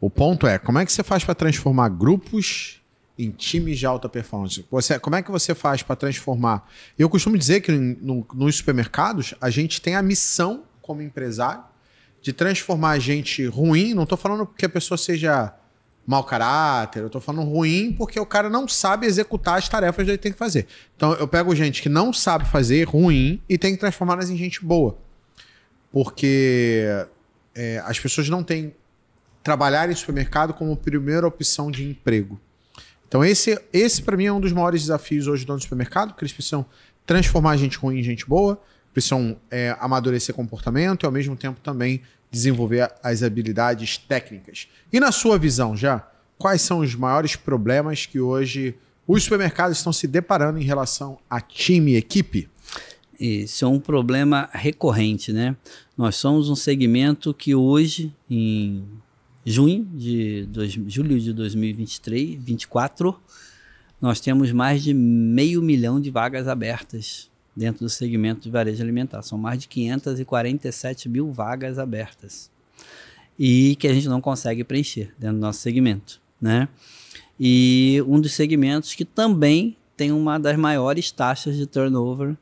O ponto é, como é que você faz para transformar grupos em times de alta performance? Você, como é que você faz para transformar? Eu costumo dizer que no, nos supermercados a gente tem a missão como empresário de transformar a gente ruim. Não estou falando que a pessoa seja mau caráter, eu estou falando ruim porque o cara não sabe executar as tarefas que ele tem que fazer. Então eu pego gente que não sabe fazer ruim e tem que transformar nas em gente boa. Porque é, as pessoas não têm trabalhar em supermercado como primeira opção de emprego. Então, esse, esse para mim é um dos maiores desafios hoje do do supermercado, que eles precisam transformar gente ruim em gente boa, precisam é, amadurecer comportamento e, ao mesmo tempo, também desenvolver as habilidades técnicas. E na sua visão, já, quais são os maiores problemas que hoje os supermercados estão se deparando em relação a time e equipe? Isso é um problema recorrente, né? Nós somos um segmento que hoje, em junho de dois, julho de 2023, 24, nós temos mais de meio milhão de vagas abertas dentro do segmento de varejo alimentar. São mais de 547 mil vagas abertas e que a gente não consegue preencher dentro do nosso segmento, né? E um dos segmentos que também tem uma das maiores taxas de turnover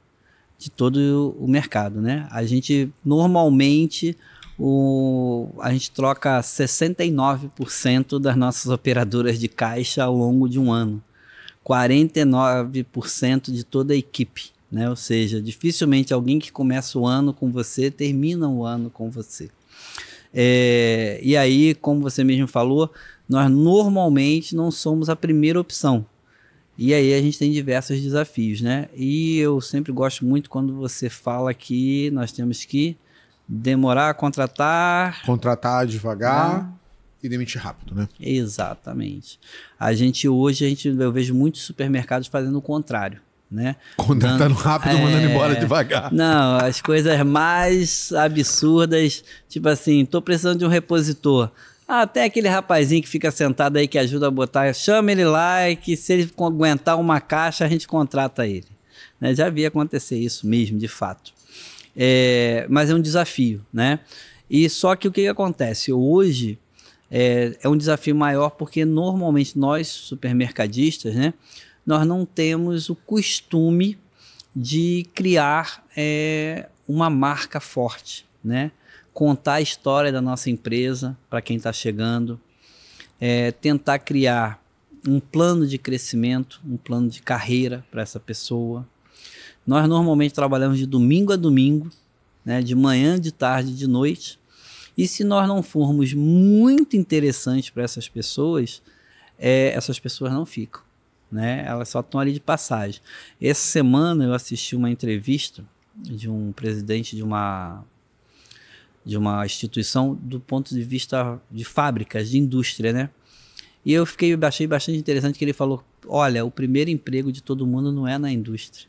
de todo o mercado, né? A gente normalmente o, a gente troca 69% das nossas operadoras de caixa ao longo de um ano. 49% de toda a equipe. Né? Ou seja, dificilmente alguém que começa o ano com você termina o ano com você. É, e aí, como você mesmo falou, nós normalmente não somos a primeira opção. E aí a gente tem diversos desafios, né? E eu sempre gosto muito quando você fala que nós temos que demorar a contratar. Contratar devagar. Né? E demitir rápido, né? Exatamente. A gente hoje, a gente, eu vejo muitos supermercados fazendo o contrário né? Contratando rápido, é... mandando embora devagar. Não, as coisas mais absurdas, tipo assim, estou precisando de um repositor. Ah, até aquele rapazinho que fica sentado aí que ajuda a botar, chama ele lá e que se ele aguentar uma caixa, a gente contrata ele. Né? Já vi acontecer isso mesmo, de fato. É, mas é um desafio, né? E só que o que, que acontece? Hoje é, é, um desafio maior porque normalmente nós, supermercadistas, né? Nós não temos o costume de criar é, uma marca forte, né? Contar a história da nossa empresa para quem está chegando, é, tentar criar um plano de crescimento, um plano de carreira para essa pessoa, nós normalmente trabalhamos de domingo a domingo, né, de manhã, de tarde, de noite. E se nós não formos muito interessantes para essas pessoas, é, essas pessoas não ficam. Né? Elas só estão ali de passagem. Essa semana eu assisti uma entrevista de um presidente de uma de uma instituição do ponto de vista de fábricas, de indústria, né? E eu fiquei achei bastante interessante que ele falou: "Olha, o primeiro emprego de todo mundo não é na indústria.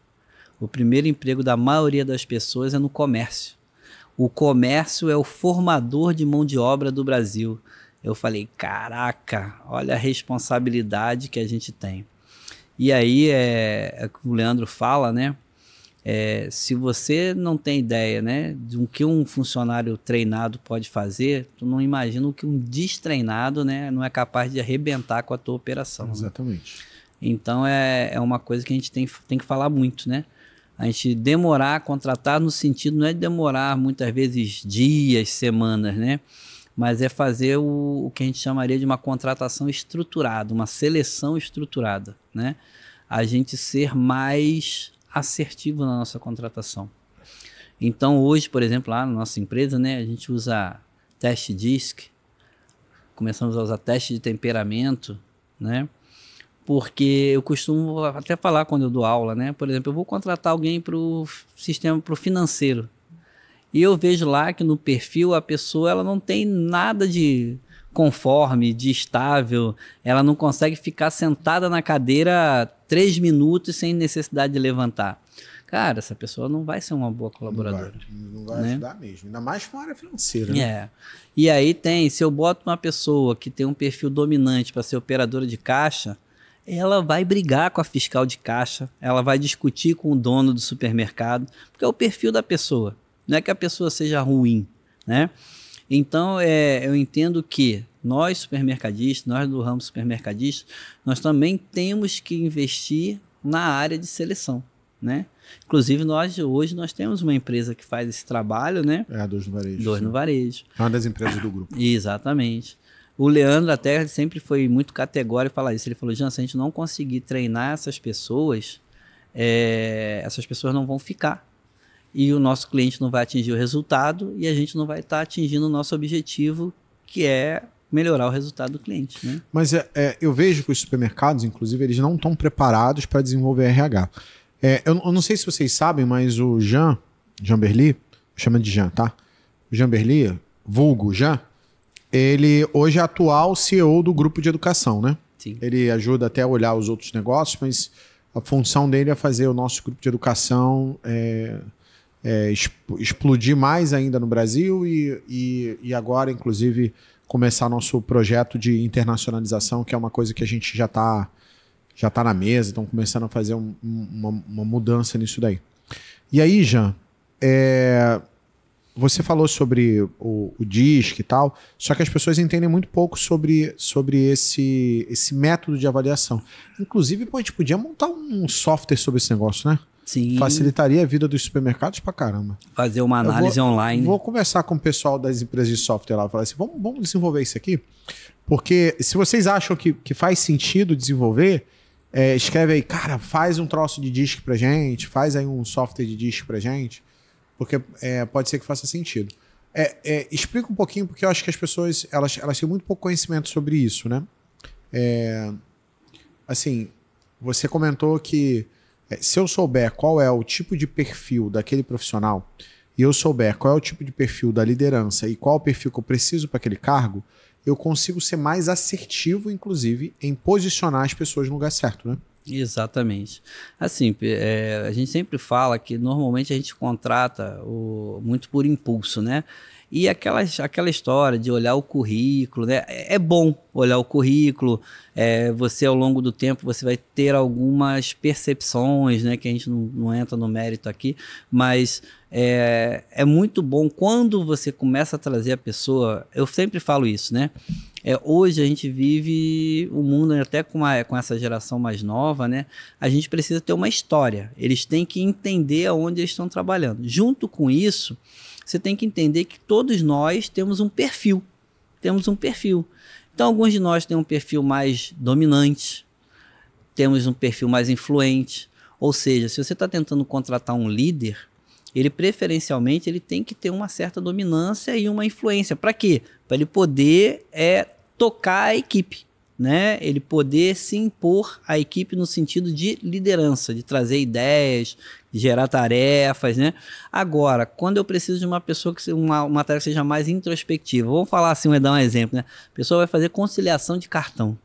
O primeiro emprego da maioria das pessoas é no comércio. O comércio é o formador de mão de obra do Brasil. Eu falei, caraca, olha a responsabilidade que a gente tem. E aí é, é o Leandro fala, né? É, se você não tem ideia né, de o que um funcionário treinado pode fazer, tu não imagina o que um destreinado né, não é capaz de arrebentar com a tua operação. Né? Exatamente. Né? Então é, é uma coisa que a gente tem, tem que falar muito, né? a gente demorar a contratar no sentido não é demorar muitas vezes dias, semanas, né? Mas é fazer o, o que a gente chamaria de uma contratação estruturada, uma seleção estruturada, né? A gente ser mais assertivo na nossa contratação. Então, hoje, por exemplo, lá na nossa empresa, né, a gente usa teste DISC, começamos a usar teste de temperamento, né? porque eu costumo até falar quando eu dou aula, né? Por exemplo, eu vou contratar alguém para o sistema, para o financeiro. E eu vejo lá que no perfil a pessoa ela não tem nada de conforme, de estável, ela não consegue ficar sentada na cadeira três minutos sem necessidade de levantar. Cara, essa pessoa não vai ser uma boa colaboradora. Não vai, não vai né? ajudar mesmo, ainda mais para a área financeira. Né? É. E aí tem, se eu boto uma pessoa que tem um perfil dominante para ser operadora de caixa, ela vai brigar com a fiscal de caixa, ela vai discutir com o dono do supermercado, porque é o perfil da pessoa. Não é que a pessoa seja ruim, né? Então, é, eu entendo que nós supermercadistas, nós do ramo supermercadista, nós também temos que investir na área de seleção, né? Inclusive, nós hoje nós temos uma empresa que faz esse trabalho, né? É, a Dois no Varejo. Dois no Varejo. Uma das empresas do grupo. Exatamente. O Leandro até sempre foi muito categórico falar isso. Ele falou, Jean, se a gente não conseguir treinar essas pessoas, é, essas pessoas não vão ficar. E o nosso cliente não vai atingir o resultado e a gente não vai estar tá atingindo o nosso objetivo, que é melhorar o resultado do cliente. Né? Mas é, é, eu vejo que os supermercados, inclusive, eles não estão preparados para desenvolver RH. É, eu, eu, não sei se vocês sabem, mas o Jean, Jean Berli, chama de Jean, tá? Jean Berli, vulgo Jean, ele hoje é atual CEO do grupo de educação, né? Sim. Ele ajuda até a olhar os outros negócios, mas a função dele é fazer o nosso grupo de educação é, é, explodir mais ainda no Brasil e, e, e, agora, inclusive, começar nosso projeto de internacionalização, que é uma coisa que a gente já está já tá na mesa, estão começando a fazer um, uma, uma mudança nisso daí. E aí, Jean, é, você falou sobre o, o DISC e tal, só que as pessoas entendem muito pouco sobre, sobre esse, esse método de avaliação. Inclusive, pô, a gente podia montar um software sobre esse negócio, né? Sim. Facilitaria a vida dos supermercados pra caramba. Fazer uma análise vou, online. Vou conversar com o pessoal das empresas de software lá. Falar assim, vamos, vamos desenvolver isso aqui? Porque se vocês acham que, que faz sentido desenvolver, é, escreve aí, cara, faz um troço de disco pra gente, faz aí um software de disco pra gente porque é, pode ser que faça sentido. É, é, explica um pouquinho, porque eu acho que as pessoas elas, elas têm muito pouco conhecimento sobre isso, né? É, assim, você comentou que é, se eu souber qual é o tipo de perfil daquele profissional e eu souber qual é o tipo de perfil da liderança e qual o perfil que eu preciso para aquele cargo, eu consigo ser mais assertivo, inclusive, em posicionar as pessoas no lugar certo, né? Exatamente. Assim, é, a gente sempre fala que normalmente a gente contrata o, muito por impulso, né? E aquela, aquela história de olhar o currículo, né? É, é bom olhar o currículo. É, você, ao longo do tempo, você vai ter algumas percepções, né? Que a gente não, não entra no mérito aqui, mas é, é muito bom quando você começa a trazer a pessoa. Eu sempre falo isso, né? É, hoje a gente vive o um mundo né, até com, com essa geração mais nova, né? A gente precisa ter uma história. Eles têm que entender aonde eles estão trabalhando. Junto com isso, você tem que entender que todos nós temos um perfil. Temos um perfil. Então, alguns de nós têm um perfil mais dominante, temos um perfil mais influente. Ou seja, se você está tentando contratar um líder, ele preferencialmente ele tem que ter uma certa dominância e uma influência. Para quê? Para ele poder é, tocar a equipe, né? Ele poder se impor à equipe no sentido de liderança, de trazer ideias, de gerar tarefas, né? Agora, quando eu preciso de uma pessoa que uma, uma tarefa seja mais introspectiva, vamos falar assim, vou dar um exemplo, né? A pessoa vai fazer conciliação de cartão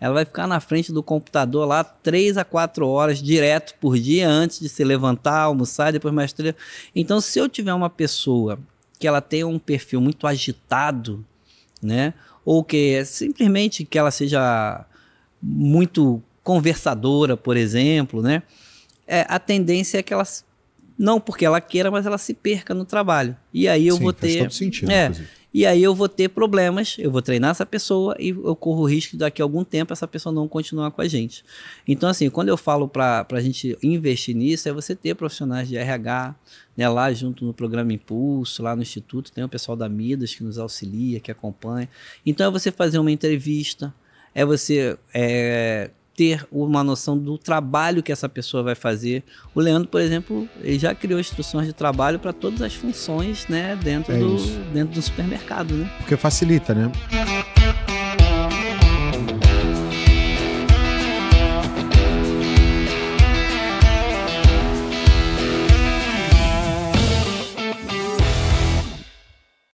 ela vai ficar na frente do computador lá três a quatro horas direto por dia antes de se levantar, almoçar, depois mais três. Então, se eu tiver uma pessoa que ela tenha um perfil muito agitado, né? Ou que é simplesmente que ela seja muito conversadora, por exemplo, né? É, a tendência é que ela não porque ela queira, mas ela se perca no trabalho. E aí eu Sim, vou ter. Faz todo sentido, é, inclusive. E aí eu vou ter problemas, eu vou treinar essa pessoa e eu corro o risco de daqui a algum tempo essa pessoa não continuar com a gente. Então, assim, quando eu falo para a gente investir nisso, é você ter profissionais de RH, né, lá junto no programa Impulso, lá no Instituto, tem o pessoal da Midas que nos auxilia, que acompanha. Então, é você fazer uma entrevista, é você é, ter uma noção do trabalho que essa pessoa vai fazer. O Leandro, por exemplo, ele já criou instruções de trabalho para todas as funções né, dentro, é do, isso. dentro do supermercado. Né? Porque facilita, né?